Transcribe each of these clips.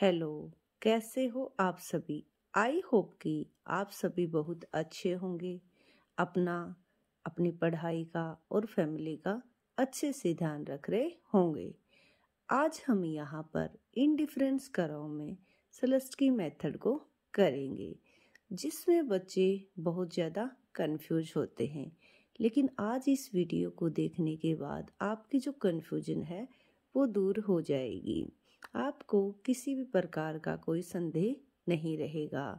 hello कैसे हो आप सभी आई होप कि आप सभी बहुत अच्छे होंगे अपना अपनी पढ़ाई का और फैमिली का अच्छे से ध्यान रख रहे होंगे आज हम यहाँ पर इनडिफरेंस करो में सलस्ट की मेथड को करेंगे जिसमें बच्चे बहुत ज़्यादा कंफ्यूज होते हैं लेकिन आज इस वीडियो को देखने के बाद आपकी जो कंफ्यूजन है वो दूर हो जाएगी आपको किसी भी प्रकार का कोई संदेह नहीं रहेगा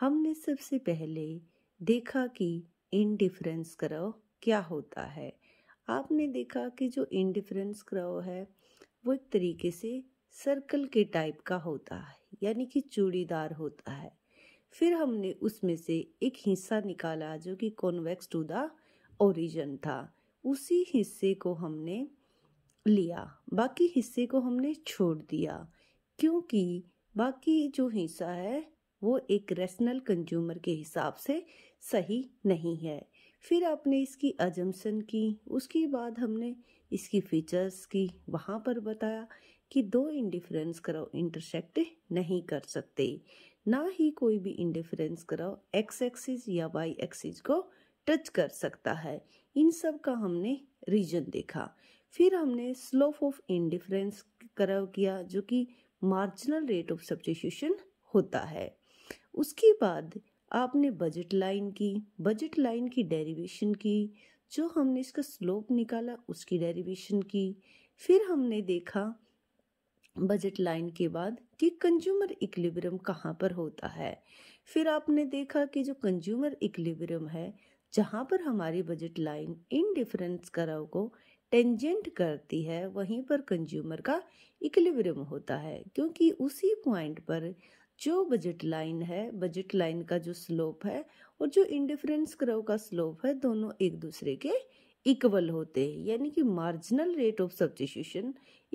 हमने सबसे पहले देखा कि इनडिफरेंस क्रव क्या होता है आपने देखा कि जो इनडिफरेंस क्रव है वो एक तरीके से सर्कल के टाइप का होता है यानी कि चूड़ीदार होता है फिर हमने उसमें से एक हिस्सा निकाला जो कि कॉन्वेक्स टू द ओरिजन था उसी हिस्से को हमने लिया बाकी हिस्से को हमने छोड़ दिया क्योंकि बाकी जो हिस्सा है वो एक रेशनल कंज्यूमर के हिसाब से सही नहीं है फिर आपने इसकी अजमसन की उसके बाद हमने इसकी फीचर्स की वहाँ पर बताया कि दो इंडिफरेंस कराओ इंटरसेक्ट नहीं कर सकते ना ही कोई भी इंडिफरेंस कराओ एक्स एक्सिस या वाई एक्सिस को टच कर सकता है इन सब का हमने रीजन देखा फिर हमने स्लोप ऑफ इंडिफरेंस करव किया जो कि मार्जिनल रेट ऑफ सब्सटीट्यूशन होता है उसके बाद आपने बजट लाइन की बजट लाइन की डेरिवेशन की जो हमने इसका स्लोप निकाला उसकी डेरिवेशन की फिर हमने देखा बजट लाइन के बाद कि कंज्यूमर इक्लिब्रियम कहाँ पर होता है फिर आपने देखा कि जो कंज्यूमर इक्लिब्रियम है जहाँ पर हमारी बजट लाइन इन डिफरेंस कराव को टेंजेंट करती है वहीं पर कंज्यूमर का इक्लिब्रियम होता है क्योंकि उसी पॉइंट पर जो बजट लाइन है बजट लाइन का जो स्लोप है और जो इंडिफरेंस क्रव का स्लोप है दोनों एक दूसरे के इक्वल होते हैं यानी कि marginal rate of substitution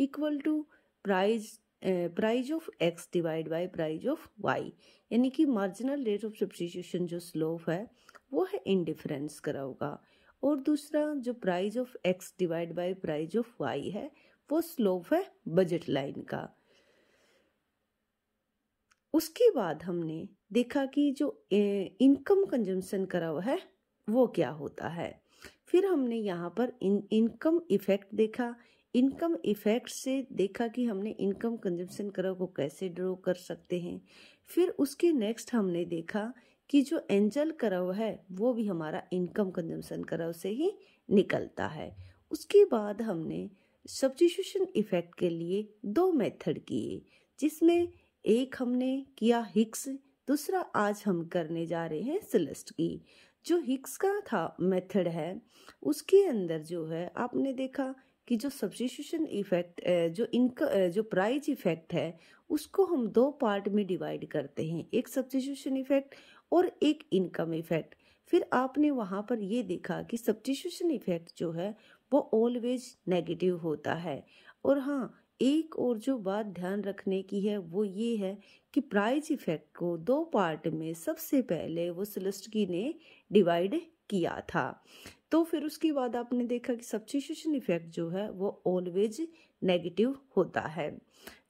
equal to price price of X divide by price of Y यानी कि मार्जिनल रेट ऑफ सब्सटीट्यूशन जो स्लोप है वो है इंडिफरेंस क्रव का और दूसरा जो price of X divide by price of Y है वो स्लोप है बजट लाइन का उसके बाद हमने देखा कि जो इनकम कंजम्पशन करा हुआ है वो क्या होता है फिर हमने यहाँ पर इन इनकम इफेक्ट देखा इनकम इफेक्ट से देखा कि हमने इनकम कंजम्पशन करव को कैसे ड्रॉ कर सकते हैं फिर उसके नेक्स्ट हमने देखा कि जो एंजल करव है वो भी हमारा इनकम कंजम्पशन करव से ही निकलता है उसके बाद हमने सब्सिट्यूशन इफेक्ट के लिए दो मेथड किए जिसमें एक हमने किया हिक्स दूसरा आज हम करने जा रहे हैं सिलेस्ट की जो हिक्स का था मेथड है उसके अंदर जो है आपने देखा कि जो सब्सिट्यूशन इफेक्ट जो इनक जो प्राइज इफेक्ट है उसको हम दो पार्ट में डिवाइड करते हैं एक सब्सिट्यूशन इफेक्ट और एक इनकम इफेक्ट फिर आपने वहाँ पर ये देखा कि सब्टिट्यूशन इफेक्ट जो है वो ऑलवेज नेगेटिव होता है और हाँ एक और जो बात ध्यान रखने की है वो ये है कि प्राइज इफेक्ट को दो पार्ट में सबसे पहले वो सिलस्टगी ने डिवाइड किया था तो फिर उसके बाद आपने देखा कि सब्सिट्यूशन इफेक्ट जो है वो ऑलवेज नेगेटिव होता है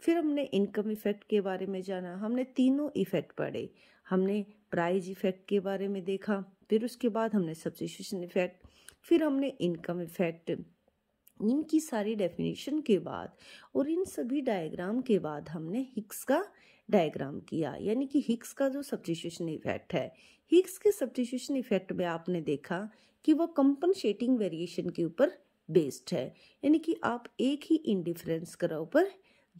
फिर हमने इनकम इफेक्ट के बारे में जाना हमने तीनों इफेक्ट पढ़े हमने प्राइज इफेक्ट के बारे में देखा फिर उसके बाद हमने सब्सिट्यूशन इफेक्ट फिर हमने इनकम इफेक्ट इनकी सारी डेफिनेशन के बाद और इन सभी डायग्राम के बाद हमने हिक्स का डायग्राम किया यानी कि हिक्स का जो सब्सिशन इफेक्ट है हिक्स के सब्सटीट्यूशन इफेक्ट में आपने देखा कि वो कंपनशेटिंग वेरिएशन के ऊपर बेस्ड है यानी कि आप एक ही इंडिफरेंस कर ऊपर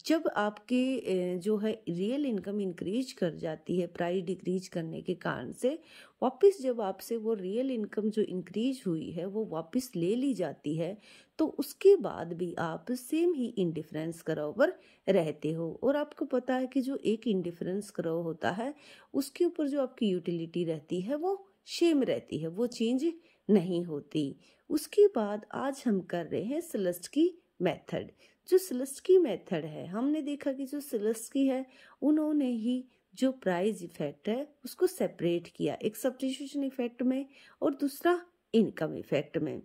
जब आपके जो है रियल इनकम इंक्रीज कर जाती है प्राइस डिक्रीज करने के कारण से वापस जब आपसे वो रियल इनकम जो इंक्रीज हुई है वो वापस ले ली जाती है तो उसके बाद भी आप सेम ही इंडिफरेंस करो पर रहते हो और आपको पता है कि जो एक इंडिफरेंस करो होता है उसके ऊपर जो आपकी यूटिलिटी रहती है वो सेम रहती है वो चेंज नहीं होती उसके बाद आज हम कर रहे हैं सलस्ट की मेथड जो सिलस्की मेथड है हमने देखा कि जो सिलस्की है उन्होंने ही जो प्राइज इफेक्ट है उसको सेपरेट किया एक सब्सटीट्यूशन इफेक्ट में और दूसरा इनकम इफेक्ट में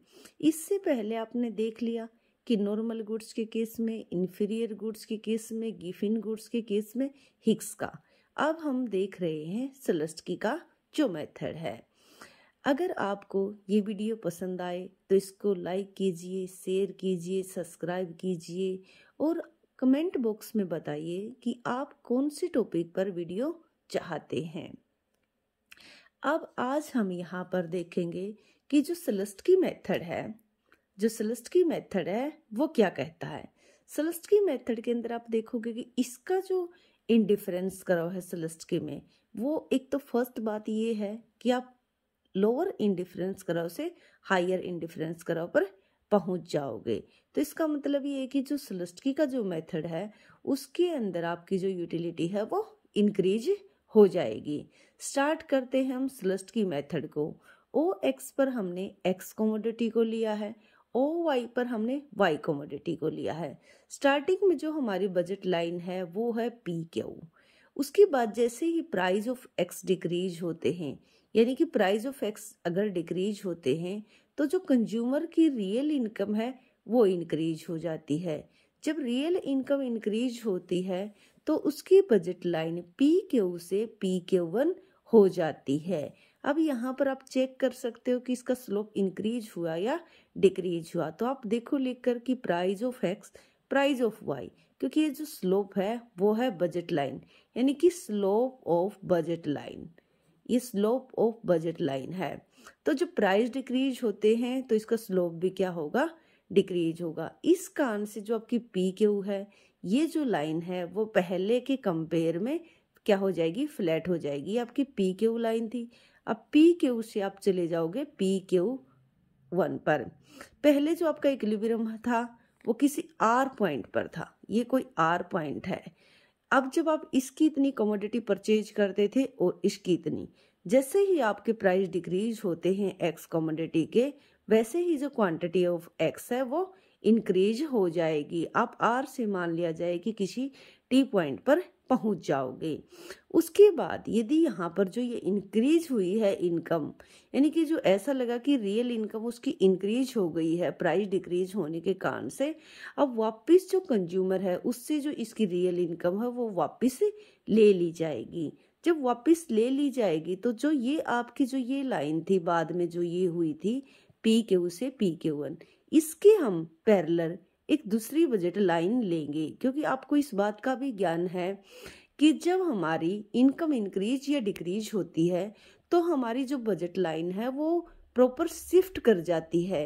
इससे पहले आपने देख लिया कि नॉर्मल गुड्स के केस में इन्फीरियर गुड्स के केस में गिफिन गुड्स के केस में हिक्स का अब हम देख रहे हैं सिलस्की का जो मेथड है अगर आपको ये वीडियो पसंद आए तो इसको लाइक कीजिए शेयर कीजिए सब्सक्राइब कीजिए और कमेंट बॉक्स में बताइए कि आप कौन से टॉपिक पर वीडियो चाहते हैं अब आज हम यहाँ पर देखेंगे कि जो की मेथड है जो की मेथड है वो क्या कहता है की मेथड के अंदर आप देखोगे कि इसका जो इनडिफरेंस करो है के में वो एक तो फर्स्ट बात ये है कि आप लोअर इंडिफरेंस कराव से हायर इंडिफरेंस कराव पर पहुंच जाओगे तो इसका मतलब ये है कि जो सलस्टकी का जो मेथड है उसके अंदर आपकी जो यूटिलिटी है वो इंक्रीज हो जाएगी स्टार्ट करते हैं हम सलस्टकी मेथड को ओ एक्स पर हमने एक्स कॉमोडिटी को लिया है ओ वाई पर हमने वाई कॉमोडिटी को लिया है स्टार्टिंग में जो हमारी बजट लाइन है वो है पी क्यू उसके बाद जैसे ही प्राइस ऑफ एक्स डिक्रीज होते हैं यानी कि प्राइस ऑफ एक्स अगर डिक्रीज होते हैं तो जो कंज्यूमर की रियल इनकम है वो इंक्रीज हो जाती है जब रियल इनकम इंक्रीज होती है तो उसकी बजट लाइन पी क्यू से पी क्यू वन हो जाती है अब यहाँ पर आप चेक कर सकते हो कि इसका स्लोप इंक्रीज हुआ या डिक्रीज हुआ तो आप देखो लिख कर कि price of X price of Y क्योंकि ये जो स्लोप है वो है बजट लाइन यानी कि स्लोप ऑफ बजट लाइन ये स्लोप ऑफ बजट लाइन है तो जो प्राइस डिक्रीज होते हैं तो इसका स्लोप भी क्या होगा डिक्रीज होगा इस कारण से जो आपकी पी क्यू है ये जो लाइन है वो पहले के कंपेयर में क्या हो जाएगी फ्लैट हो जाएगी आपकी पी क्यू लाइन थी अब पी क्यू से आप चले जाओगे पी क्यू वन पर पहले जो आपका इक्विलिब्रियम था वो किसी आर पॉइंट पर था ये कोई आर पॉइंट है अब जब आप इसकी इतनी कमोडिटी परचेज करते थे और इसकी इतनी जैसे ही आपके प्राइस डिक्रीज होते हैं एक्स कमोडिटी के वैसे ही जो क्वांटिटी ऑफ एक्स है वो इंक्रीज हो जाएगी आप आर से मान लिया जाए कि किसी टी पॉइंट पर पहुंच जाओगे उसके बाद यदि यहाँ पर जो ये इंक्रीज हुई है इनकम यानी कि जो ऐसा लगा कि रियल इनकम उसकी इंक्रीज हो गई है प्राइस डिक्रीज होने के कारण से अब वापस जो कंज्यूमर है उससे जो इसकी रियल इनकम है वो वापस ले ली जाएगी जब वापस ले ली जाएगी तो जो ये आपकी जो ये लाइन थी बाद में जो ये हुई थी पी के ऊ से पी के वन इसके हम पैरलर एक दूसरी बजट लाइन लेंगे क्योंकि आपको इस बात का भी ज्ञान है कि जब हमारी इनकम इंक्रीज या डिक्रीज होती है तो हमारी जो बजट लाइन है वो प्रॉपर शिफ्ट कर जाती है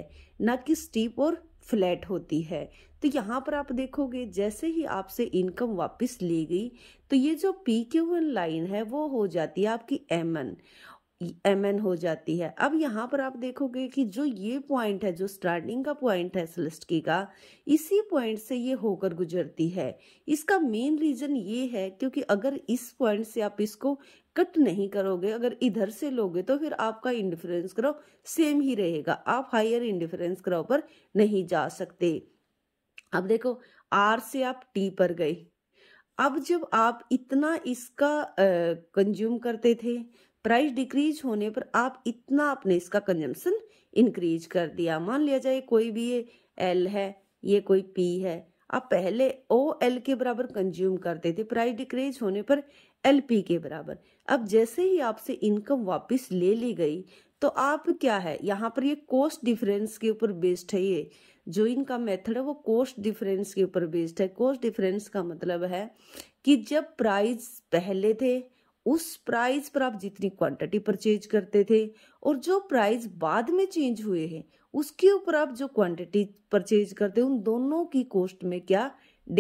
ना कि स्टीप और फ्लैट होती है तो यहाँ पर आप देखोगे जैसे ही आपसे इनकम वापस ली गई तो ये जो पी क्यू एन लाइन है वो हो जाती है आपकी एम एन एम एन हो जाती है अब यहाँ पर आप देखोगे कि जो ये पॉइंट है जो स्टार्टिंग का पॉइंट है सेलेस्ट की का इसी पॉइंट से ये होकर गुजरती है इसका मेन रीजन ये है क्योंकि अगर इस पॉइंट से आप इसको कट नहीं करोगे अगर इधर से लोगे तो फिर आपका इंडिफरेंस ग्रो सेम ही रहेगा आप हायर इंडिफरेंस ग्रो पर नहीं जा सकते अब देखो आर से आप टी पर गए अब जब आप इतना इसका कंज्यूम करते थे प्राइस डिक्रीज होने पर आप इतना आपने इसका कंजम्पशन इंक्रीज कर दिया मान लिया जाए कोई भी ये एल है ये कोई पी है आप पहले ओ एल के बराबर कंज्यूम करते थे प्राइस डिक्रीज होने पर एल पी के बराबर अब जैसे ही आपसे इनकम वापस ले ली गई तो आप क्या है यहाँ पर ये कॉस्ट डिफरेंस के ऊपर बेस्ड है ये जो इनका मेथड है वो कॉस्ट डिफरेंस के ऊपर बेस्ड है कॉस्ट डिफरेंस का मतलब है कि जब प्राइस पहले थे उस प्राइस पर आप जितनी क्वांटिटी परचेज करते थे और जो प्राइस बाद में चेंज हुए हैं उसके ऊपर आप जो क्वांटिटी परचेज करते हैं उन दोनों की कॉस्ट में क्या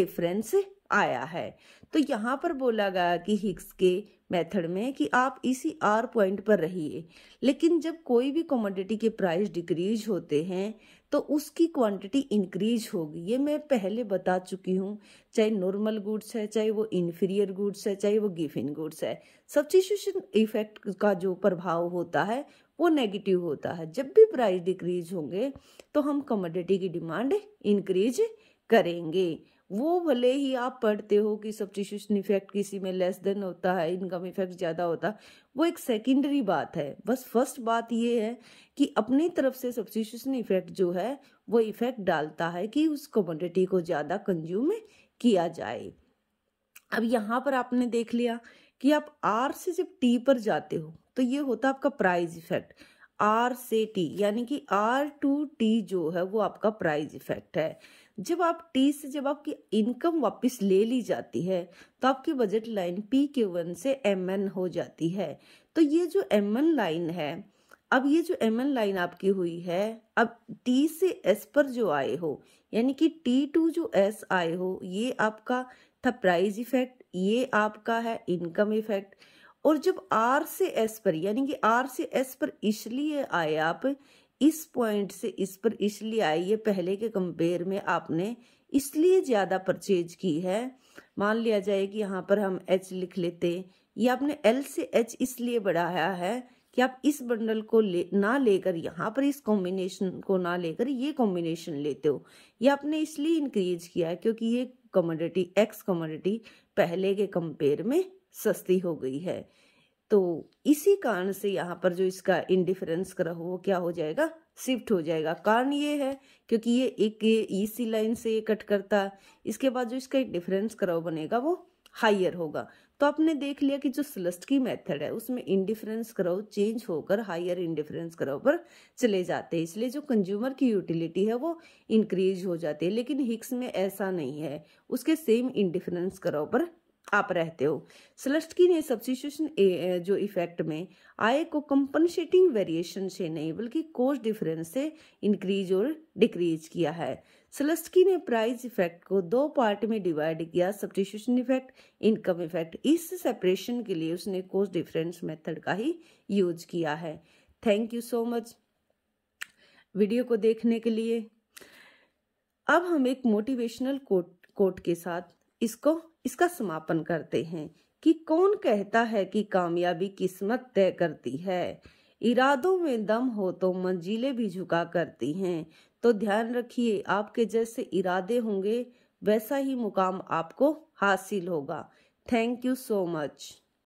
डिफरेंस है आया है तो यहाँ पर बोला गया कि हिक्स के मेथड में कि आप इसी आर पॉइंट पर रहिए लेकिन जब कोई भी कमोडिटी के प्राइस डिक्रीज होते हैं तो उसकी क्वांटिटी इंक्रीज होगी ये मैं पहले बता चुकी हूँ चाहे नॉर्मल गुड्स है चाहे वो इन्फीरियर गुड्स है चाहे वो गिफिन गुड्स है सब्सिट्यूशन इफेक्ट का जो प्रभाव होता है वो नेगेटिव होता है जब भी प्राइस डिक्रीज होंगे तो हम कमोडिटी की डिमांड इंक्रीज करेंगे वो भले ही आप पढ़ते हो कि सब्सिट्यूशन इफेक्ट किसी में लेस देन होता है इनकम इफेक्ट ज़्यादा होता वो एक सेकेंडरी बात है बस फर्स्ट बात ये है कि अपनी तरफ से सब्सिट्यूशन इफेक्ट जो है वो इफेक्ट डालता है कि उस कमोडिटी को ज़्यादा कंज्यूम किया जाए अब यहाँ पर आपने देख लिया कि आप आर से जब टी पर जाते हो तो ये होता आपका प्राइज इफेक्ट आर से टी यानी कि आर टू टी जो है वो आपका प्राइज इफेक्ट है जब आप टी से जब आपकी इनकम वापस ले ली जाती है तो आपकी budget line P K one से एम एन हो जाती है तो ये जो एम एन लाइन है अब ये जो एम एन लाइन आपकी हुई है अब टी से एस पर जो आए हो यानी कि टी टू जो एस आए हो ये आपका था प्राइज इफेक्ट ये आपका है इनकम इफेक्ट और जब आर से एस पर यानी कि आर से एस पर इसलिए आए आप इस पॉइंट से इस पर इसलिए आई है पहले के कंपेयर में आपने इसलिए ज़्यादा परचेज की है मान लिया जाए कि यहाँ पर हम एच लिख लेते ये आपने एल से एच इसलिए बढ़ाया है कि आप इस बंडल को ले ना लेकर यहाँ पर इस कॉम्बिनेशन को ना लेकर ये कॉम्बिनेशन लेते हो ये आपने इसलिए इंक्रीज किया है क्योंकि ये कमोडिटी एक्स कमोडिटी पहले के कंपेयर में सस्ती हो गई है तो इसी कारण से यहाँ पर जो इसका इंडिफरेंस करा वो क्या हो जाएगा शिफ्ट हो जाएगा कारण ये है क्योंकि ये एक इसी e लाइन से ये कट करता है इसके बाद जो इसका डिफरेंस कराओ बनेगा वो हायर होगा तो आपने देख लिया कि जो सिलस्ट की मेथड है उसमें इंडिफरेंस कराओ चेंज होकर हायर इंडिफरेंस ग्रह पर चले जाते हैं इसलिए जो कंज्यूमर की यूटिलिटी है वो इंक्रीज हो जाती है लेकिन हिक्स में ऐसा नहीं है उसके सेम इंडिफरेंस ग्रह पर आप रहते हो सलस्टकी ने सब्सिट्यूशन जो इफेक्ट में आए को कंपनसेटिंग वेरिएशन से नहीं बल्कि कोस्ट डिफरेंस से इंक्रीज और डिक्रीज किया है सलस्टकी ने प्राइस इफेक्ट को दो पार्ट में डिवाइड किया सब्सिट्यूशन इफेक्ट इनकम इफेक्ट इस सेपरेशन के लिए उसने कोस्ट डिफरेंस मेथड का ही यूज किया है thank you so much video को देखने के लिए अब हम एक मोटिवेशनल कोट कोट के साथ इसको इसका समापन करते हैं कि कौन कहता है कि कामयाबी किस्मत तय करती है इरादों में दम हो तो मंजिलें भी झुका करती हैं तो ध्यान रखिए आपके जैसे इरादे होंगे वैसा ही मुकाम आपको हासिल होगा थैंक यू सो मच